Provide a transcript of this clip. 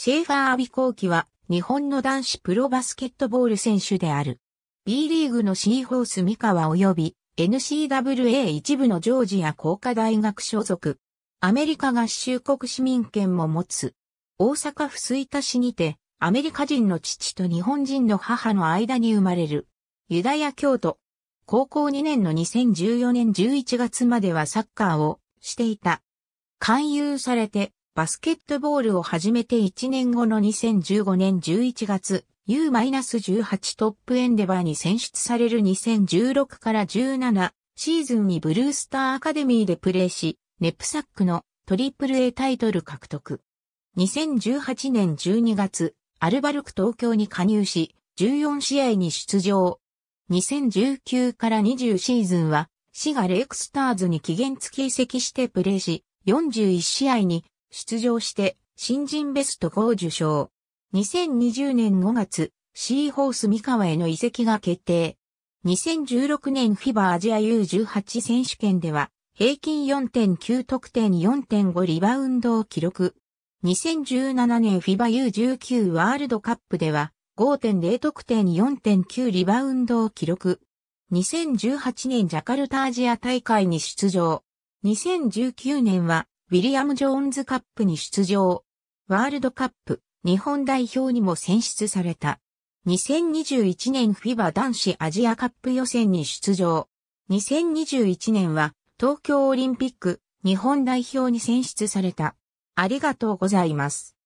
シェーファー・アビコーキは日本の男子プロバスケットボール選手である。B リーグのシーホース三河及び n c w a 一部のジョージア工科大学所属。アメリカ合衆国市民権も持つ。大阪府水田市にてアメリカ人の父と日本人の母の間に生まれる。ユダヤ教徒。高校2年の2014年11月まではサッカーをしていた。勧誘されてバスケットボールを始めて1年後の2015年11月、U-18 トップエンデバーに選出される2016から17シーズンにブルースターアカデミーでプレーし、ネプサックのトリプル A タイトル獲得。2018年12月、アルバルク東京に加入し、14試合に出場。2019から20シーズンは、滋賀レイクスターズに期限付き移籍してプレーし、41試合に出場して、新人ベスト5を受賞。2020年5月、シーホース三河への移籍が決定。2016年 FIBA アジア U18 選手権では、平均4.9得点4.5リバウンドを記録。2017年 FIBA U19 ワールドカップでは、5.0得点4.9リバウンドを記録。2018年ジャカルタアジア大会に出場。2019年はウィリアム・ジョーンズカップに出場。ワールドカップ日本代表にも選出された。2021年フィバ男子アジアカップ予選に出場。2021年は東京オリンピック日本代表に選出された。ありがとうございます。